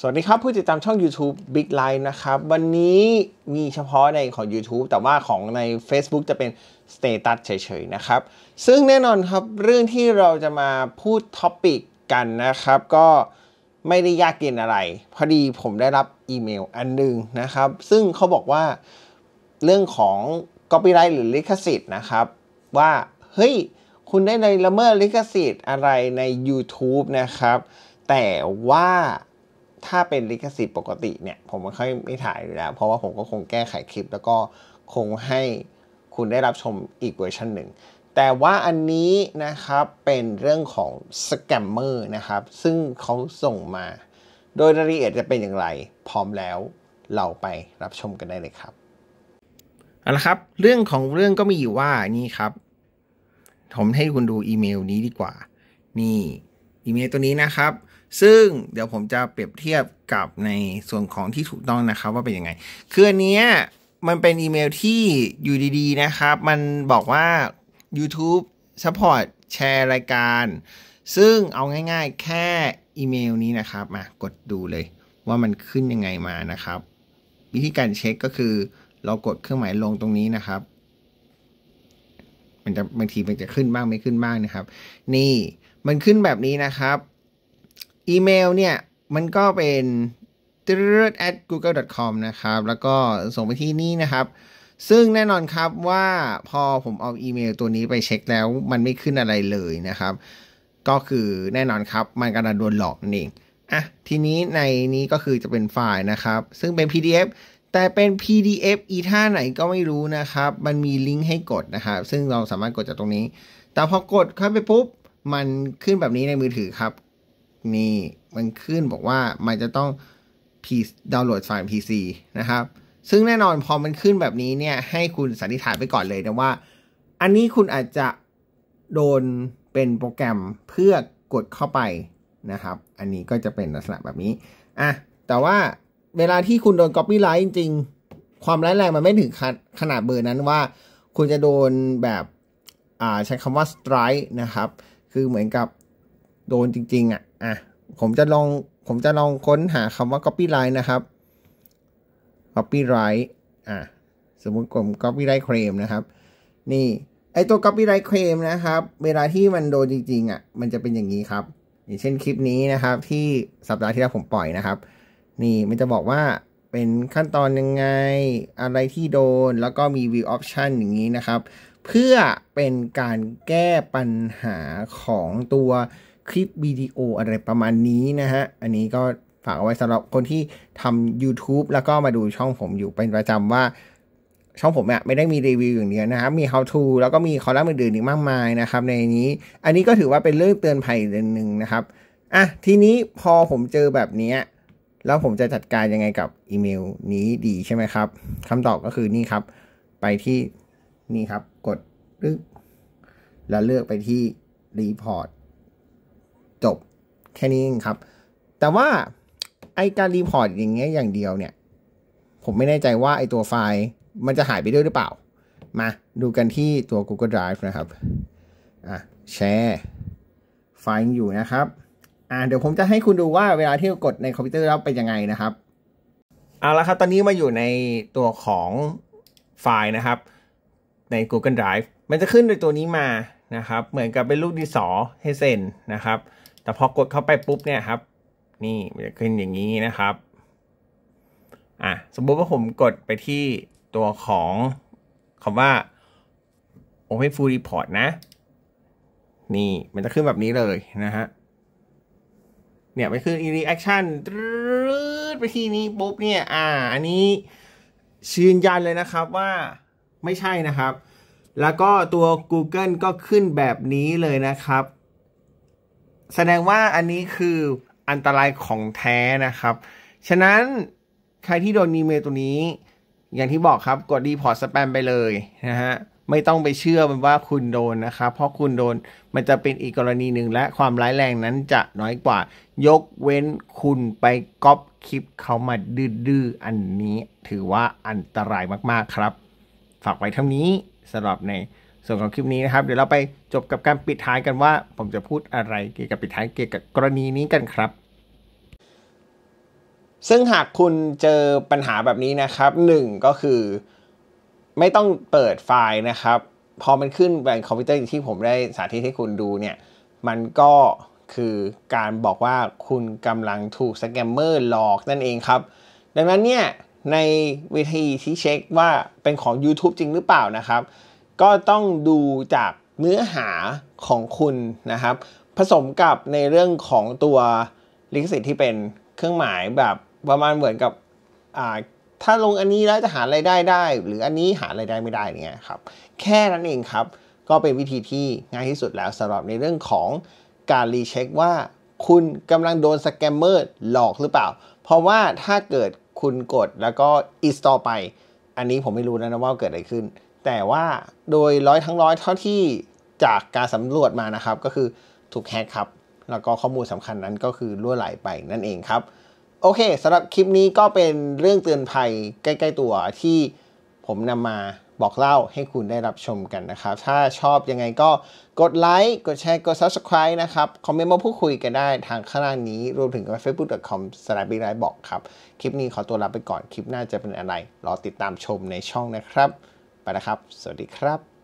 สวัสดีครับ ผู้ติดตามช่อง YouTube Big Line นะครับ วันนี้มีเฉพาะในของ YouTube แต่ว่าของใน Facebook จะเป็นสเตตัสเฉยๆ นะครับ ซึ่งแน่นอนครับเรื่องที่เราจะมาพูดท็อปิกกันนะครับ ก็ไม่ได้ยากเกินอะไร พอดีผมได้รับอีเมลอันนึงนะครับ ซึ่งเขาบอกว่าเรื่องของ Copyright หรือลิขสิทธิ์นะครับ ว่า เฮ้ย คุณได้ในละเมิดลิขสิทธิ์อะไรใน YouTube นะครับ แต่ว่าถ้าเป็นลิขสิทธิ์ปกติเนี่ยผมไม่ค่อยไม่ถ่ายอยู่แล้วเพราะว่าผมก็คงแก้ไขคลิป แล้วก็คงให้คุณได้รับชมอีกเวอร์ชันหนึ่งแต่ว่าอันนี้นะครับเป็นเรื่องของสแกมเมอร์นะครับซึ่งเขาส่งมา โดยรายละเอียดจะเป็นอย่างไร พร้อมแล้วเราไปรับชมกันได้เลยครับเอาละครับ เรื่องของเรื่องก็มีอยู่ว่านี่ครับผมให้คุณดูอีเมลนี้ดีกว่านี่อีเมล ตัวนี้นะครับซึ่งเดี๋ยวผมจะเปรียบเทียบกับในส่วนของที่ถูกต้องนะครับว่าเป็นยังไงคืออันนี้มันเป็นอีเมลที่อยู่ดีๆนะครับ มันบอกว่า YouTube Support แชร์รายการ ซึ่งเอาง่ายๆแค่อีเมลนี้นะครับ มากดดูเลยว่ามันขึ้นยังไงมานะครับ วิธีการเช็คก็คือ เรากดเครื่องหมายลงตรงนี้นะครับ มันจะบางทีมันจะขึ้นบ้างไม่ขึ้นบ้างนะครับ นี่มันขึ้นแบบนี้นะครับอีเมลเนี่ยมันก็เป็น at google com นะครับ แล้วก็ส่งไปที่นี่นะครับ ซึ่งแน่นอนครับว่าพอผมเอาอีเมลตัวนี้ไปเช็คแล้ว มันไม่ขึ้นอะไรเลยนะครับ ก็คือแน่นอนครับมันกำลังโดนหลอกนี่อ่ะทีนี้ในนี้ก็คือจะเป็นไฟล์นะครับ ซึ่งเป็น PDF แต่เป็น PDF อีท่าไหนก็ไม่รู้นะครับ มันมีลิงก์ให้กดนะครับ ซึ่งเราสามารถกดจากตรงนี้ แต่พอกดเข้าไปปุ๊บมันขึ้นแบบนี้ในมือถือครับนี่มันขึ้นบอกว่า มันจะต้องดาวน์โหลดไฟล์ PC นะครับ ซึ่งแน่นอนพอมันขึ้นแบบนี้เนี่ย ให้คุณสันนิษฐานไปก่อนเลยนะว่า อันนี้คุณอาจจะโดนเป็นโปรแกรมเพื่อกดเข้าไปนะครับ อันนี้ก็จะเป็นลักษณะแบบนี้อ่ะแต่ว่าเวลาที่คุณโดน Copy ไล h ์จริงๆ ความร้ายแรงมันไม่ถึงขนาดเบอร์นั้นว่า คุณจะโดนแบบใช้คำว่า strike นะครับ คือเหมือนกับโดนจริงๆอะ่ะอ่ะผมจะลองผมจะลองค้นหาคำว่า copyright นะครับ copyright อ่ะสมมุติผม copyright claim นะครับ นี่ไอตัว copyright claim นะครับ เวลาที่มันโดนจริงๆอ่ะมันจะเป็นอย่างนี้ครับ อย่างเช่นคลิปนี้นะครับที่สัปดาห์ที่แล้วผมปล่อยนะครับ นี่มันจะบอกว่าเป็นขั้นตอนยังไงอะไรที่โดน แล้วก็มี view option อย่างนี้นะครับ เพื่อเป็นการแก้ปัญหาของตัวคลิปวิดีโออะไรประมาณนี้นะฮะ อันนี้ก็ฝากเอาไว้สำหรับคนที่ทำ YouTube แล้วก็มาดูช่องผมอยู่เป็นประจำว่าช่องผมเนี่ยไม่ได้มีรีวิวอย่างเดียวนะครับ มี how to แล้วก็มีคอลัมน์อื่นๆอีกมากมายนะครับในนี้ อันนี้ก็ถือว่าเป็นเรื่องเตือนภัยเรื่องหนึ่งนะครับ อ่ะทีนี้พอผมเจอแบบนี้แล้วผมจะจัดการยังไงกับอีเมล นี้ดีใช่ไหมครับคำตอบก็คือนี่ครับไปที่นี่ครับกดรึแล้วเลือกไปที่รีพอร์ตจบแค่นี้เองครับ แต่ว่า ไอการรีพอร์ตอย่างเงี้ยอย่างเดียวเนี่ย ผมไม่แน่ใจว่าไอตัวไฟล์มันจะหายไปด้วยหรือเปล่า มาดูกันที่ตัว Google Drive นะครับอ่ะแชร์ไฟล์อยู่นะครับอ่ะเดี๋ยวผมจะให้คุณดูว่าเวลาที่กดในคอมพิวเตอร์แล้วไปยังไงนะครับเอาละครับ ตอนนี้มาอยู่ในตัวของไฟล์นะครับใน Google Drive มันจะขึ้นโดยตัวนี้มานะครับ เหมือนกับเป็นลูกดิสอให้เซ็นนะครับแต่พอกดเข้าไปปุ๊บเนี่ยครับ นี่มันจะขึ้นอย่างนี้นะครับอ่ะสมมุติว่าผมกดไปที่ตัวของคำว่า Open Full Report นะ นี่มันจะขึ้นแบบนี้เลยนะฮะเนี่ยมันขึ้น reaction ไปที่นี้ปุ๊บเนี่ยอ่าอันนี้ชื่นยันเลยนะครับว่าไม่ใช่นะครับ แล้วก็ตัว Google ก็ขึ้นแบบนี้เลยนะครับแสดงว่าอันนี้คืออันตรายของแท้นะครับ ฉะนั้นใครที่โดนนีเมลตัวนี้ อย่างที่บอกครับกดดีพอร์ตสแปมไปเลยนะฮะไม่ต้องไปเชื่อมันว่าคุณโดนนะครับเพราะคุณโดนมันจะเป็นอีกกรณีหนึ่งและความร้ายแรงนั้นจะน้อยกว่า ยกเว้นคุณไปก๊อปคลิปเขามาดื้อๆอันนี้ ถือว่าอันตรายมากๆครับ ฝากไว้เท่านี้สำหรับในส่วนของคลิปนี้นะครับ เดี๋ยวเราไปจบกับการปิดท้ายกันว่า ผมจะพูดอะไรเกี่ยวกับปิดท้ายเกี่ยวกับกรณีนี้กันครับ ซึ่งหากคุณเจอปัญหาแบบนี้นะครับ 1 ก็คือไม่ต้องเปิดไฟล์นะครับ พอมันขึ้นบนคอมพิวเตอร์ที่ผมได้สาธิตให้คุณดูเนี่ย มันก็คือการบอกว่าคุณกำลังถูกสแกมเมอร์หลอกนั่นเองครับ ดังนั้นเนี่ยในวิธีที่เช็คว่าเป็นของ YouTube จริงหรือเปล่านะครับก็ต้องดูจากเนื้อหาของคุณนะครับ ผสมกับในเรื่องของตัวลิขสิทธิ์ที่เป็นเครื่องหมายแบบประมาณเหมือนกับถ้าลงอันนี้แล้วจะหาไรายได้ได้ หรืออันนี้หาไรายได้ไม่ได้เนี่ยครับแค่นั้นเองครับ ก็เป็นวิธีที่ง่ายที่สุดแล้วสำหรับในเรื่องของการรีเช็คว่าคุณกำลังโดนสแกมเมอร์หลอกหรือเปล่าเพราะว่าถ้าเกิดคุณกดแล้วก็อินสตอลไป อันนี้ผมไม่รู้นะว่าเกิดอะไรขึ้นแต่ว่าโดยร้อยทั้งร้อยเท่าที่จากการสำรวจมานะครับ ก็คือถูกแฮกครับ แล้วก็ข้อมูลสำคัญนั้นก็คือรั่วไหลไปนั่นเองครับ โอเคสำหรับคลิปนี้ก็เป็นเรื่องเตือนภัยใกล้ ๆ ตัวที่ผมนำมาบอกเล่าให้คุณได้รับชมกันนะครับ ถ้าชอบยังไงก็กดไลค์กดแชร์กด Subscribe นะครับ คอมเมนต์มาพูดคุยกันได้ทางข้างล่างนี้รวมถึงกับ facebook.com s l a b i r i บอกครับคลิปนี้ขอตัวลาไปก่อนคลิปหน้าจะเป็นอะไร รอติดตามชมในช่องนะครับไปนะครับ สวัสดีครับ